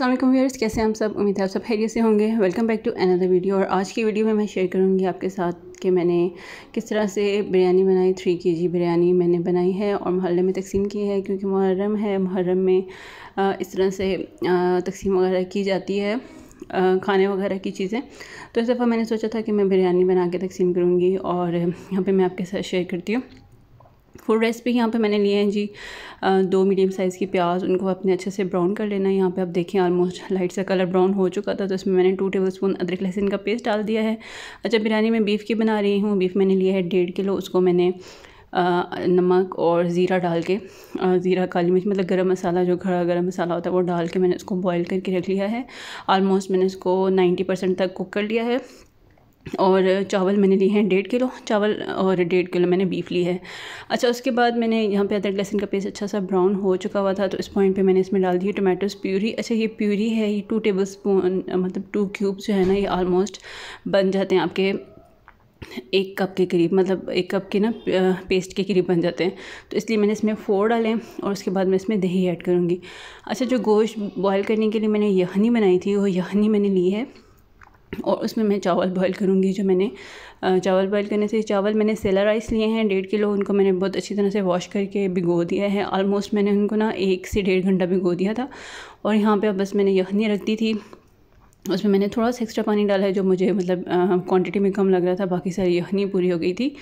असलम व्यवर्स कैसे हम सब उम्मीद है आप सब खैरियत से होंगे welcome back to another video और आज की वीडियो में मैं शेयर करूंगी आपके साथ कि मैंने किस तरह से बिरयानी बनाई थ्री के जी बिरयानी मैंने बनाई है और मोहल्ले में तकसीम की है क्योंकि मुहर्रम है मुहर्रम में इस तरह से तकसीम वगैरह की जाती है खाने वगैरह की चीज़ें तो इस दफ़ा मैंने सोचा था कि मैं बिरयानी बना के तकसीम करूँगी और यहाँ पर मैं आपके साथ शेयर करती हूँ फूड रेसिपी यहाँ पे मैंने लिए हैं जी दो मीडियम साइज़ की प्याज उनको अपने अच्छे से ब्राउन कर लेना है यहाँ पे आप देखें ऑलमोस्ट लाइट सा कलर ब्राउन हो चुका था तो इसमें मैंने टू टेबल स्पून अदरक लहसुन का पेस्ट डाल दिया है अच्छा बिरयानी मैं बीफ़ की बना रही हूँ बीफ़ मैंने लिया है डेढ़ किलो उसको मैंने नमक और ज़ीरा डाल के ज़ीरा काली मिर्च मतलब गरम मसाला जो खड़ा गरम मसाला होता है वो डाल के मैंने उसको बॉईल करके रख लिया है ऑलमोस्ट मैंने उसको 90 परसेंट तक कुक कर लिया है और चावल मैंने लिए हैं डेढ़ किलो चावल और डेढ़ किलो मैंने बीफ ली है अच्छा उसके बाद मैंने यहाँ पे अदरक लहसुन का पेस्ट अच्छा सा ब्राउन हो चुका हुआ था तो इस पॉइंट पे मैंने इसमें डाल दी टोमेटोस प्यूरी अच्छा ये प्यूरी है ये टू टेबल स्पून मतलब टू क्यूब्स जो है ना ये आलमोस्ट बन जाते हैं आपके एक कप के करीब मतलब एक कप के ना पेस्ट के करीब बन जाते हैं तो इसलिए मैंने इसमें फोर डालें और उसके बाद मैं इसमें दही ऐड करूँगी अच्छा जो गोश्त बॉयल करने के लिए मैंने यहनी बनाई थी वो यहनी मैंने ली है और उसमें मैं चावल बॉईल करूँगी जो मैंने चावल बॉईल करने से चावल मैंने सेला राइस लिए हैं डेढ़ किलो उनको मैंने बहुत अच्छी तरह से वॉश करके भिगो दिया है ऑलमोस्ट मैंने उनको ना एक से डेढ़ घंटा भिगो दिया था और यहाँ पे अब बस मैंने यखनी रख दी थी उसमें मैंने थोड़ा सा एक्स्ट्रा पानी डाला है जो मुझे मतलब क्वान्टिटी में कम लग रहा था बाकी सारी यखनी पूरी हो गई थी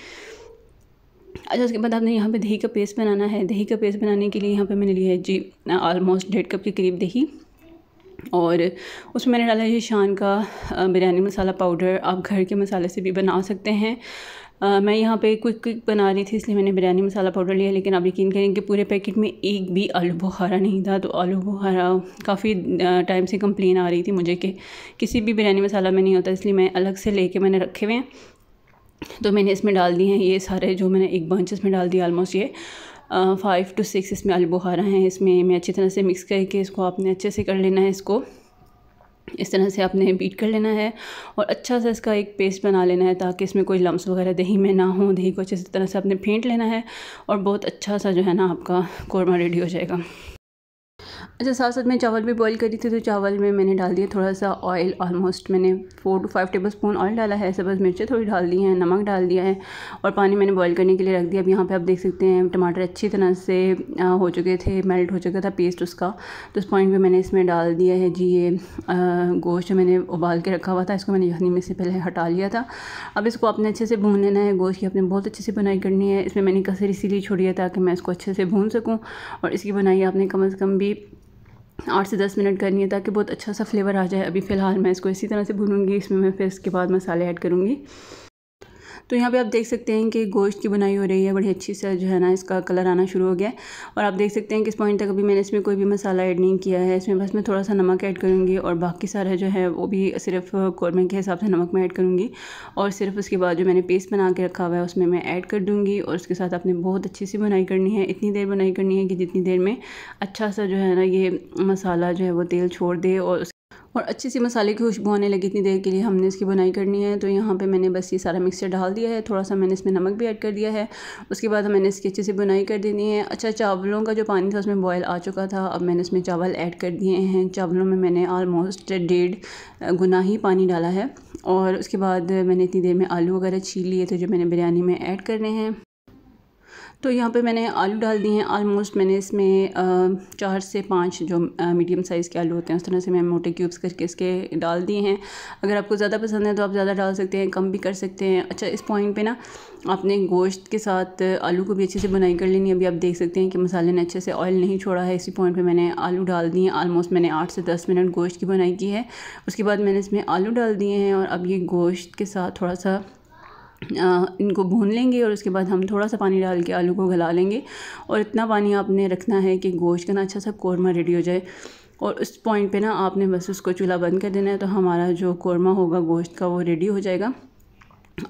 अच्छा उसके बाद आपने यहाँ पे दही का पेस्ट बनाना है दही का पेस्ट बनाने के लिए यहाँ पे मैंने लिया है जी ऑलमोस्ट डेढ़ कप के करीब दही और उसमें मैंने डाला ये शान का बिरयानी मसाला पाउडर आप घर के मसाले से भी बना सकते हैं आ, मैं यहाँ पे क्विक क्विक बना रही थी इसलिए मैंने बिरयानी मसाला पाउडर लिया लेकिन आप यकीन करें कि पूरे पैकेट में एक भी आलू बुखारा नहीं था तो आलू बुखारा काफ़ी टाइम से कंप्लेन आ रही थी मुझे कि किसी भी बिरयानी मसाला में नहीं होता इसलिए मैं अलग से लेके मैंने रखे हुए हैं तो मैंने इसमें डाल दिए हैं ये सारे जो मैंने एक बंच इसमें डाल दिया ऑलमोस्ट ये फ़ाइव टू सिक्स इसमें आलू बुखारा हैं इसमें मैं अच्छी तरह से मिक्स करके इसको आपने अच्छे से कर लेना है इसको इस तरह से आपने बीट कर लेना है और अच्छा सा इसका एक पेस्ट बना लेना है ताकि इसमें कोई लम्स वगैरह दही में ना हो दही को अच्छे तरह से आपने फेंट लेना है और बहुत अच्छा सा जो है ना आपका कौरमा रेडी हो जाएगा अच्छा साथ साथ मैं चावल भी बॉईल करी थी तो चावल में मैंने डाल दिया थोड़ा सा ऑयल ऑलमोस्ट मैंने four to five tablespoon oil डाला है सबस मिर्चें थोड़ी डाल दी हैं नमक डाल दिया है और पानी मैंने बॉईल करने के लिए रख दिया अब यहाँ पे आप देख सकते हैं टमाटर अच्छी तरह से हो चुके थे मेल्ट हो चुका था पेस्ट उसका तो उस पॉइंट पर मैंने इसमें डाल दिया है जी ये गोश्त मैंने उबाल के रखा हुआ था इसको मैंने यखनी में से पहले हटा लिया था अब इसको आपने अच्छे से भून लेना है गोश्त की आपने बहुत अच्छे से बनाई करनी है इसमें मैंने कसर इसीलिए दिया था ताकि मैं इसको अच्छे से भून सकूँ और इसकी बनाई आपने कम अज़ कम भी आठ से दस मिनट करनी है ताकि बहुत अच्छा सा फ्लेवर आ जाए अभी फ़िलहाल मैं इसको इसी तरह से भूनूंगी इसमें मैं फिर इसके बाद मसाले ऐड करूँगी तो यहाँ पे आप देख सकते हैं कि गोश्त की बनाई हो रही है बड़ी अच्छी से जो है ना इसका कलर आना शुरू हो गया है और आप देख सकते हैं कि इस पॉइंट तक अभी मैंने इसमें कोई भी मसाला ऐड नहीं किया है इसमें बस मैं थोड़ा सा नमक ऐड करूँगी और बाकी सारा जो है वो भी सिर्फ कौरमे के हिसाब से नमक मैं ऐड करूँगी और सिर्फ उसके बाद जो मैंने पेस्ट बना के रखा हुआ है उसमें मैं ऐड कर दूँगी और उसके साथ आपने बहुत अच्छी सी बनाई करनी है इतनी देर बनाई करनी है कि जितनी देर में अच्छा सा जो है ना ये मसाला जो है वो तेल छोड़ दे और और अच्छी सी मसाले की खुशबू आने लगी इतनी देर के लिए हमने इसकी बुनाई करनी है तो यहाँ पे मैंने बस ये सारा मिक्सचर डाल दिया है थोड़ा सा मैंने इसमें नमक भी ऐड कर दिया है उसके बाद मैंने इसकी अच्छी सी बुनाई कर देनी है अच्छा चावलों का जो पानी था उसमें बॉयल आ चुका था अब मैंने इसमें चावल ऐड कर दिए हैं चावलों में मैंने आलमोस्ट डेढ़ गुना ही पानी डाला है और उसके बाद मैंने इतनी देर में आलू वगैरह छील लिए थे जो मैंने बिरयानी में ऐड करने हैं तो यहाँ पे मैंने आलू डाल दिए हैं आलमोस्ट मैंने इसमें चार से पाँच जो मीडियम साइज़ के आलू होते हैं उस तरह से मैं मोटे क्यूब्स करके इसके डाल दिए हैं अगर आपको ज़्यादा पसंद है तो आप ज़्यादा डाल सकते हैं कम भी कर सकते हैं अच्छा इस पॉइंट पे ना आपने गोश्त के साथ आलू को भी अच्छे से बुनाई कर लेनी अभी आप देख सकते हैं कि मसाले ने अच्छे से ऑयल नहीं छोड़ा है इसी पॉइंट पर मैंने आलू डाल दिए आलमोस्ट मैंने आठ से दस मिनट गोश्त की बनाई की है उसके बाद मैंने इसमें आलू डाल दिए हैं और अब ये गोश्त के साथ थोड़ा सा इनको भून लेंगे और उसके बाद हम थोड़ा सा पानी डाल के आलू को गला लेंगे और इतना पानी आपने रखना है कि गोश्त का ना अच्छा सा कौरमा रेडी हो जाए और उस पॉइंट पे ना आपने बस उसको चूल्हा बंद कर देना है तो हमारा जो कौरमा होगा गोश्त का वो रेडी हो जाएगा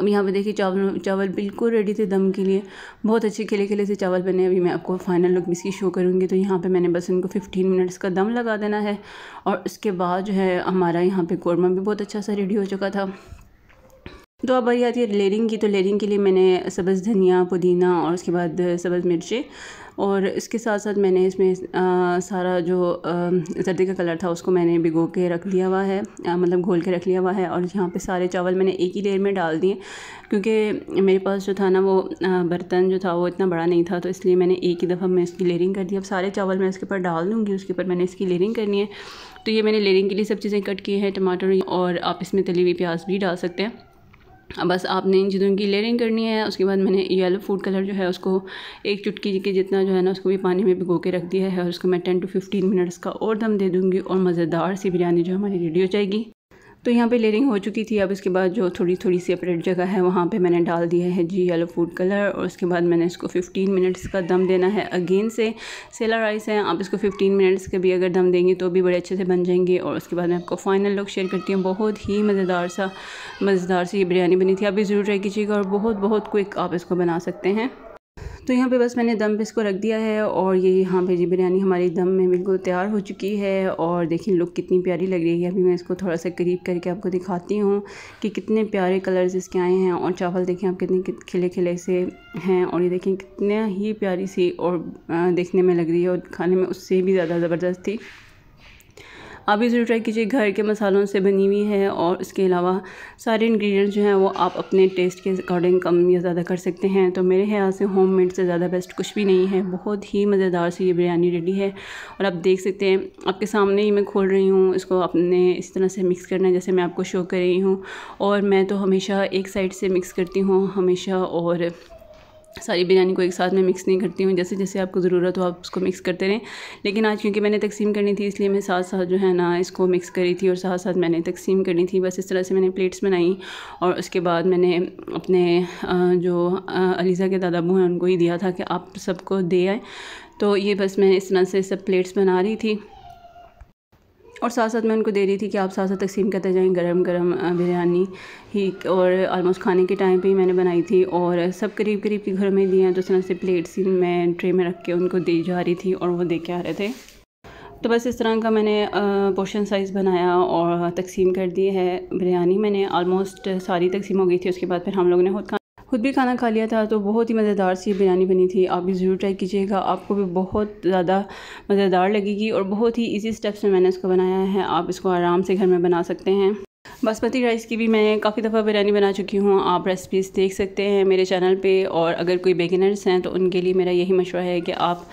अब यहाँ पे देखिए चावल चावल बिल्कुल रेडी थे दम के लिए बहुत अच्छे खिले खिले से चावल बने अभी मैं आपको फाइनल लुक इसकी शो करूँगी तो यहाँ पे मैंने बस इनको 15 मिनट्स का दम लगा देना है और उसके बाद जो है हमारा यहाँ पे कौरमा भी बहुत अच्छा सा रेडी हो चुका था तो अब आई आती है लेयरिंग की तो लेयरिंग के लिए मैंने सब्ज़ धनिया पुदीना और उसके बाद सब्ज़ मिर्ची और इसके साथ साथ मैंने इसमें आ, सारा जो सर्दी का कलर था उसको मैंने भिगो के रख लिया हुआ है आ, मतलब घोल के रख लिया हुआ है और यहाँ पे सारे चावल मैंने एक ही लेयर में डाल दिए क्योंकि मेरे पास जो था ना वो आ, बर्तन जो था वो इतना बड़ा नहीं था तो इसलिए मैंने एक ही दफ़ा मैं इसकी लेयरिंग कर दी अब सारे चावल मैं इसके ऊपर डाल दूँगी उसके ऊपर मैंने इसकी लेयरिंग करनी है तो ये मैंने लेयरिंग के लिए सब चीज़ें कट की हैं टमाटर और आप इसमें तली हुई प्याज भी डाल सकते हैं अब बस आपने इन चीज़ों की लेयरिंग करनी है उसके बाद मैंने येलो फूड कलर जो है उसको एक चुटकी के जितना जो है ना उसको भी पानी में भिगो के रख दिया है और उसको मैं टेन टू फिफ्टीन मिनट्स का और दम दे दूँगी और मज़ेदार सी बिरयानी जो हमारी रेडी हो जाएगी तो यहाँ पे लेयरिंग हो चुकी थी अब इसके बाद जो थोड़ी थोड़ी अपरेट जगह है वहाँ पे मैंने डाल दिया है जी येलो फूड कलर और उसके बाद मैंने इसको 15 मिनट्स का दम देना है अगेन से सेला राइस है आप इसको 15 मिनट्स के भी अगर दम देंगे तो भी बड़े अच्छे से बन जाएंगे और उसके बाद मैं आपको फाइनल लुक शेयर करती हूँ बहुत ही मज़ेदार सा मज़ेदार सी ये बिरयानी बनी थी आप भी ज़रूर ट्राई कीजिएगा और बहुत बहुत क्विक आप इसको बना सकते हैं तो यहाँ पे बस मैंने दम पे इसको रख दिया है और ये यहाँ पे जी बिरयानी हमारी दम में बिल्कुल तैयार हो चुकी है और देखिए लुक कितनी प्यारी लग रही है अभी मैं इसको थोड़ा सा करीब करके आपको दिखाती हूँ कि कितने प्यारे कलर्स इसके आए हैं और चावल देखें आप कितने खिले खिले से हैं और ये देखें कितना ही प्यारी सी और देखने में लग रही है और खाने में उससे भी ज़्यादा ज़बरदस्त थी आप भी ज़रूर ट्राई कीजिए घर के मसालों से बनी हुई है और इसके अलावा सारे इंग्रेडिएंट्स जो हैं वो आप अपने टेस्ट के अकॉर्डिंग कम या ज़्यादा कर सकते हैं तो मेरे ख्याल से होम से ज़्यादा बेस्ट कुछ भी नहीं है बहुत ही मज़ेदार सी ये बिरयानी रेडी है और आप देख सकते हैं आपके सामने ही मैं खोल रही हूँ इसको अपने इस तरह से मिक्स करना है जैसे मैं आपको शो कर रही हूँ और मैं तो हमेशा एक साइड से मिक्स करती हूँ हमेशा और सारी बिरयानी को एक साथ में मिक्स नहीं करती हूँ जैसे जैसे आपको ज़रूरत हो आप उसको मिक्स करते रहें लेकिन आज क्योंकि मैंने तकसीम करनी थी इसलिए मैं साथ साथ जो है ना इसको मिक्स करी थी और साथ साथ मैंने तकसीम करनी थी बस इस तरह से मैंने प्लेट्स बनाई और उसके बाद मैंने अपने जो अलीज़ा के दादा बू हैं उनको ही दिया था कि आप सबको दे आए तो ये बस मैं इस तरह से सब प्लेट्स बना रही थी और साथ साथ मैं उनको दे रही थी कि आप साथ साथ तकसीम करते जाएँ गरम गरम बिरयानी ही और आलमोस्ट खाने के टाइम पे ही मैंने बनाई थी और सब करीब करीब के घरों में दिए हैं तो उस तरह से प्लेट्स ही मैं ट्रे में रख के उनको दी जा रही थी और वो दे के आ रहे थे तो बस इस तरह का मैंने पोर्शन साइज़ बनाया और तकसीम कर दी है बिरयानी मैंने आलमोस्ट सारी तकसीम हो गई थी उसके बाद फिर हम लोगों ने खुद खुद भी खाना खा लिया था तो बहुत ही मज़ेदार सी बिरयानी बनी थी आप भी ज़रूर ट्राई कीजिएगा आपको भी बहुत ज़्यादा मज़ेदार लगेगी और बहुत ही ईजी स्टेप्स में मैंने इसको बनाया है आप इसको आराम से घर में बना सकते हैं बासमती राइस की भी मैं काफ़ी दफ़ा बिरयानी बना चुकी हूँ आप रेसिपीज़ देख सकते हैं मेरे चैनल पे और अगर कोई बेगिनर्स हैं तो उनके लिए मेरा यही मशवरा है कि आप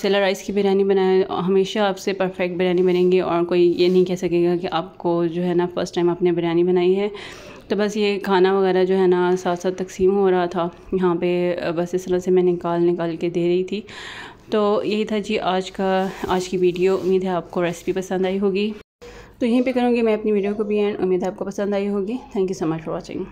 सेला राइस की बिरयानी बनाएं हमेशा आपसे परफेक्ट बिरयानी बनेंगी और कोई ये नहीं कह सकेगा कि आपको जो है ना फ़र्स्ट टाइम आपने बिरयानी बनाई है तो बस ये खाना वगैरह जो है ना साथ साथ तकसीम हो रहा था यहाँ पे बस इस तरह से मैं निकाल निकाल के दे रही थी तो यही था जी आज का आज की वीडियो उम्मीद है आपको रेसिपी पसंद आई होगी तो यहीं पे करूँगी मैं अपनी वीडियो को भी एंड उम्मीद आपको पसंद आई होगी thank you so much for watching